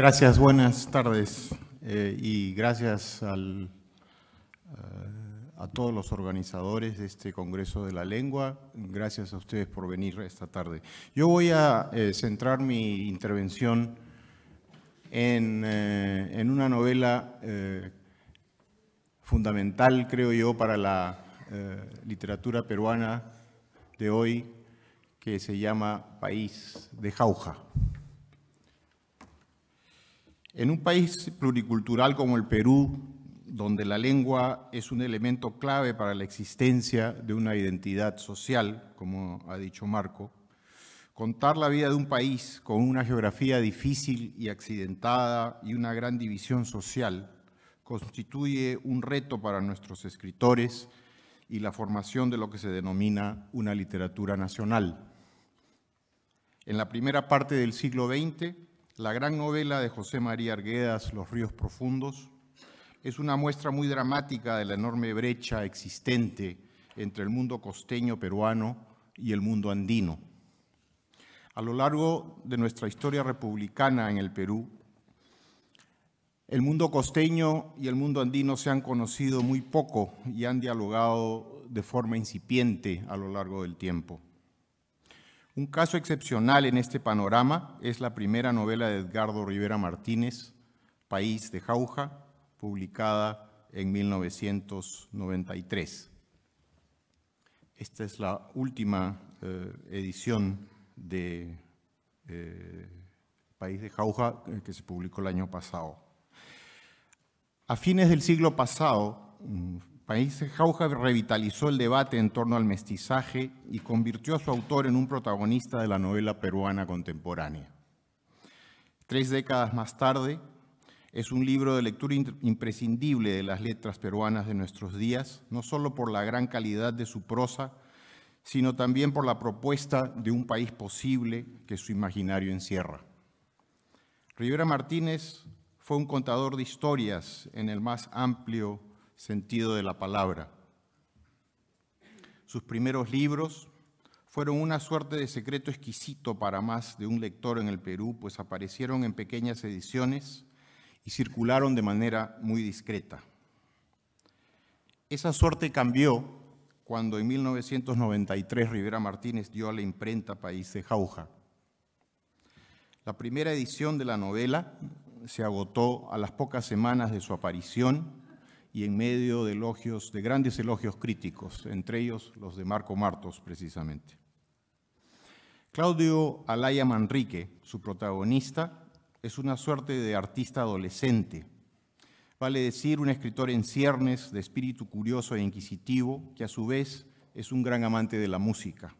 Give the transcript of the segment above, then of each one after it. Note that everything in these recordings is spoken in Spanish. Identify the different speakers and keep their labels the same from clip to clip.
Speaker 1: Gracias, buenas tardes eh, y gracias eh, a todos los organizadores de este Congreso de la Lengua. Gracias a ustedes por venir esta tarde. Yo voy a eh, centrar mi intervención en una novela fundamental, creo yo, para la literatura peruana de hoy, que se llama País de Jauja. En un país pluricultural como el Perú, donde la lengua es un elemento clave para la existencia de una identidad social, como ha dicho Marco, contar la vida de un país con una geografía difícil y accidentada y una gran división social constituye un reto para nuestros escritores y la formación de lo que se denomina una literatura nacional. En la primera parte del siglo XX, la gran novela de José María Arguedas, Los ríos profundos, es una muestra muy dramática de la enorme brecha existente entre el mundo costeño peruano y el mundo andino. A lo largo de nuestra historia republicana en el Perú, el mundo costeño y el mundo andino se han conocido muy poco y han dialogado de forma incipiente a lo largo del tiempo. Un caso excepcional en este panorama es la primera novela de Edgardo Rivera Martínez, País de Jauja, publicada en 1993. Esta es la última eh, edición de eh, País de Jauja eh, que se publicó el año pasado. A fines del siglo pasado, mm, País Jauja revitalizó el debate en torno al mestizaje y convirtió a su autor en un protagonista de la novela peruana contemporánea. Tres décadas más tarde, es un libro de lectura imprescindible de las letras peruanas de nuestros días, no solo por la gran calidad de su prosa, sino también por la propuesta de un país posible que su imaginario encierra. Rivera Martínez fue un contador de historias en el más amplio sentido de la palabra. Sus primeros libros fueron una suerte de secreto exquisito para más de un lector en el Perú, pues aparecieron en pequeñas ediciones y circularon de manera muy discreta. Esa suerte cambió cuando en 1993 Rivera Martínez dio a la imprenta País de Jauja. La primera edición de la novela se agotó a las pocas semanas de su aparición y en medio de elogios, de grandes elogios críticos, entre ellos los de Marco Martos precisamente. Claudio Alaya Manrique, su protagonista, es una suerte de artista adolescente, vale decir un escritor en ciernes, de espíritu curioso e inquisitivo, que a su vez es un gran amante de la música.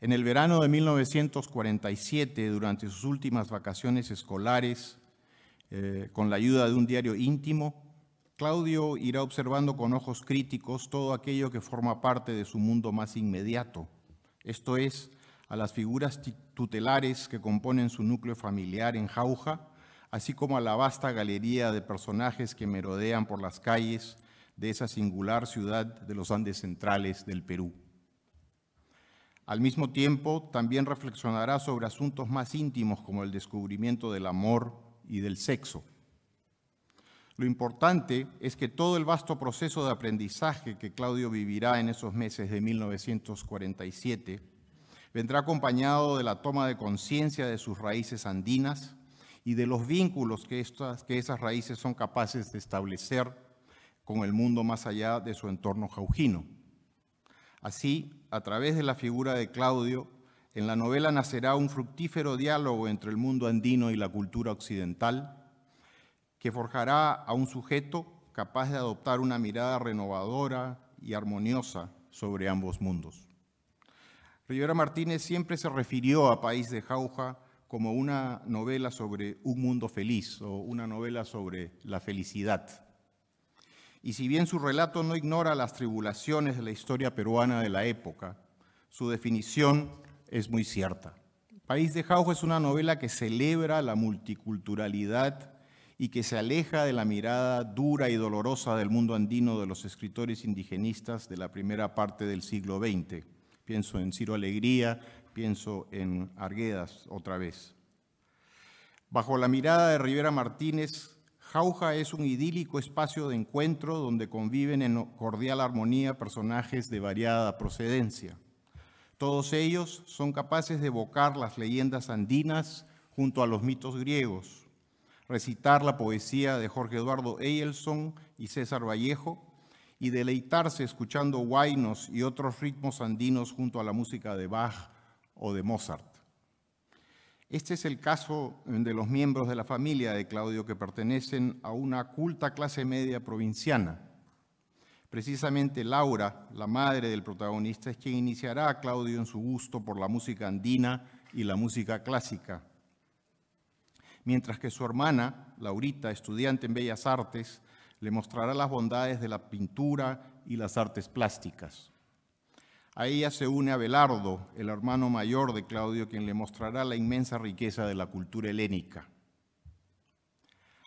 Speaker 1: En el verano de 1947, durante sus últimas vacaciones escolares, eh, con la ayuda de un diario íntimo, Claudio irá observando con ojos críticos todo aquello que forma parte de su mundo más inmediato, esto es, a las figuras tutelares que componen su núcleo familiar en Jauja, así como a la vasta galería de personajes que merodean por las calles de esa singular ciudad de los Andes centrales del Perú. Al mismo tiempo, también reflexionará sobre asuntos más íntimos como el descubrimiento del amor, y del sexo. Lo importante es que todo el vasto proceso de aprendizaje que Claudio vivirá en esos meses de 1947 vendrá acompañado de la toma de conciencia de sus raíces andinas y de los vínculos que, estas, que esas raíces son capaces de establecer con el mundo más allá de su entorno jaujino. Así, a través de la figura de Claudio, en la novela nacerá un fructífero diálogo entre el mundo andino y la cultura occidental, que forjará a un sujeto capaz de adoptar una mirada renovadora y armoniosa sobre ambos mundos. Rivera Martínez siempre se refirió a País de Jauja como una novela sobre un mundo feliz o una novela sobre la felicidad. Y si bien su relato no ignora las tribulaciones de la historia peruana de la época, su definición es muy cierta. País de Jauja es una novela que celebra la multiculturalidad y que se aleja de la mirada dura y dolorosa del mundo andino de los escritores indigenistas de la primera parte del siglo XX. Pienso en Ciro Alegría, pienso en Arguedas otra vez. Bajo la mirada de Rivera Martínez, Jauja es un idílico espacio de encuentro donde conviven en cordial armonía personajes de variada procedencia. Todos ellos son capaces de evocar las leyendas andinas junto a los mitos griegos, recitar la poesía de Jorge Eduardo Eielson y César Vallejo y deleitarse escuchando guainos y otros ritmos andinos junto a la música de Bach o de Mozart. Este es el caso de los miembros de la familia de Claudio que pertenecen a una culta clase media provinciana Precisamente Laura, la madre del protagonista, es quien iniciará a Claudio en su gusto por la música andina y la música clásica. Mientras que su hermana, Laurita, estudiante en Bellas Artes, le mostrará las bondades de la pintura y las artes plásticas. A ella se une Abelardo, el hermano mayor de Claudio, quien le mostrará la inmensa riqueza de la cultura helénica.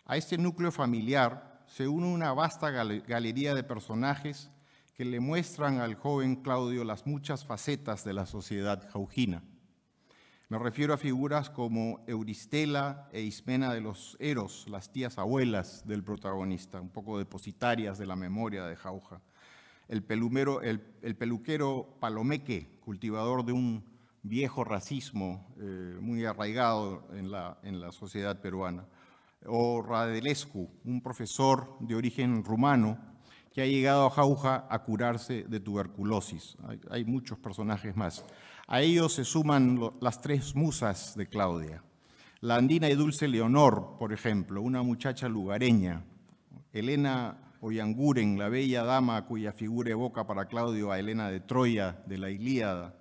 Speaker 1: A este núcleo familiar se une una vasta galería de personajes que le muestran al joven Claudio las muchas facetas de la sociedad jaujina. Me refiero a figuras como Euristela e Ismena de los Eros, las tías abuelas del protagonista, un poco depositarias de la memoria de Jauja. El, peluquero Palomeque, cultivador de un viejo racismo eh, muy arraigado en la sociedad peruana o Radelescu, un profesor de origen rumano que ha llegado a Jauja a curarse de tuberculosis. Hay, muchos personajes más. A ellos se suman las tres musas de Claudia. La andina y dulce Leonor, por ejemplo, una muchacha lugareña. Elena Oyanguren, la bella dama cuya figura evoca para Claudio a Elena de Troya, de la Ilíada.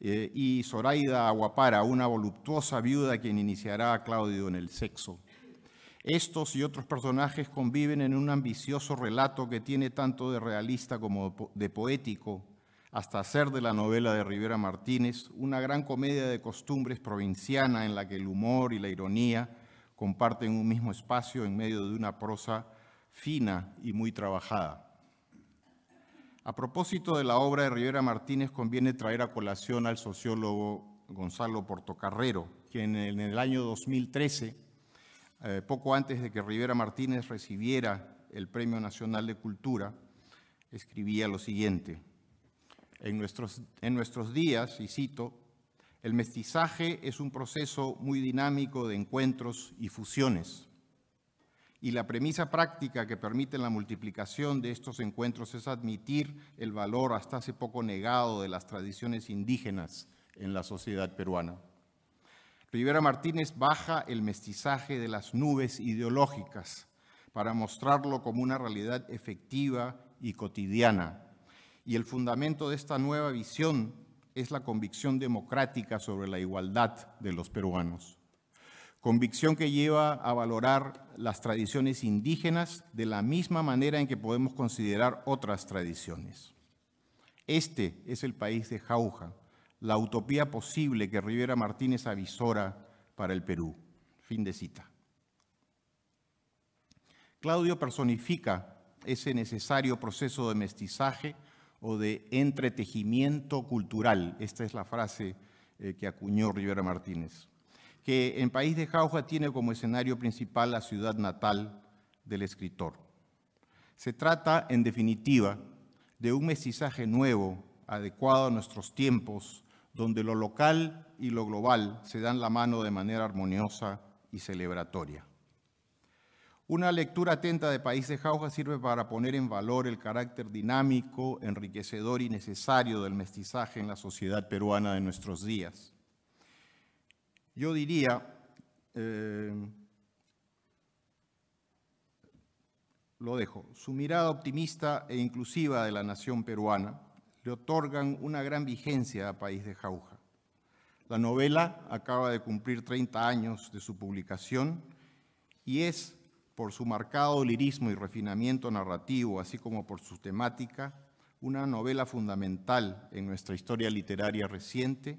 Speaker 1: Eh, y Zoraida Aguapara, una voluptuosa viuda quien iniciará a Claudio en el sexo. Estos y otros personajes conviven en un ambicioso relato que tiene tanto de realista como de poético, hasta hacer de la novela de Rivera Martínez una gran comedia de costumbres provinciana en la que el humor y la ironía comparten un mismo espacio en medio de una prosa fina y muy trabajada. A propósito de la obra de Rivera Martínez, conviene traer a colación al sociólogo Gonzalo Portocarrero, quien en el año 2013 eh, poco antes de que Rivera Martínez recibiera el Premio Nacional de Cultura, escribía lo siguiente. En nuestros, en nuestros días, y cito, el mestizaje es un proceso muy dinámico de encuentros y fusiones. Y la premisa práctica que permite la multiplicación de estos encuentros es admitir el valor hasta hace poco negado de las tradiciones indígenas en la sociedad peruana. Rivera Martínez baja el mestizaje de las nubes ideológicas para mostrarlo como una realidad efectiva y cotidiana. Y el fundamento de esta nueva visión es la convicción democrática sobre la igualdad de los peruanos. Convicción que lleva a valorar las tradiciones indígenas de la misma manera en que podemos considerar otras tradiciones. Este es el país de Jauja, la utopía posible que Rivera Martínez avisora para el Perú. Fin de cita. Claudio personifica ese necesario proceso de mestizaje o de entretejimiento cultural. Esta es la frase eh, que acuñó Rivera Martínez, que en País de Jauja tiene como escenario principal la ciudad natal del escritor. Se trata, en definitiva, de un mestizaje nuevo, adecuado a nuestros tiempos, donde lo local y lo global se dan la mano de manera armoniosa y celebratoria. Una lectura atenta de País de Jauja sirve para poner en valor el carácter dinámico, enriquecedor y necesario del mestizaje en la sociedad peruana de nuestros días. Yo diría eh, lo dejo, su mirada optimista e inclusiva de la nación peruana, le otorgan una gran vigencia a País de Jauja. La novela acaba de cumplir 30 años de su publicación y es, por su marcado lirismo y refinamiento narrativo, así como por su temática, una novela fundamental en nuestra historia literaria reciente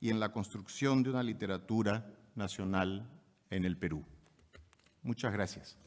Speaker 1: y en la construcción de una literatura nacional en el Perú. Muchas gracias.